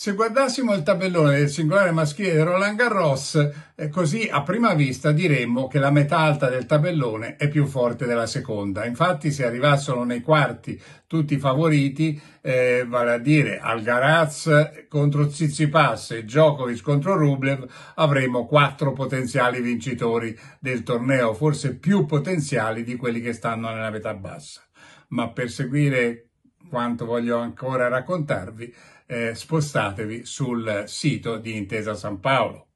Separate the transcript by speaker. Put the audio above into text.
Speaker 1: Se guardassimo il tabellone del singolare maschile di Roland Garros, eh, così a prima vista diremmo che la metà alta del tabellone è più forte della seconda. Infatti, se arrivassero nei quarti tutti i favoriti, eh, vale a dire Algaraz contro Tsitsipas e Djokovic contro Rublev, avremmo quattro potenziali vincitori del torneo, forse più potenziali di quelli che stanno nella metà bassa. Ma per seguire quanto voglio ancora raccontarvi, eh, spostatevi sul sito di Intesa San Paolo.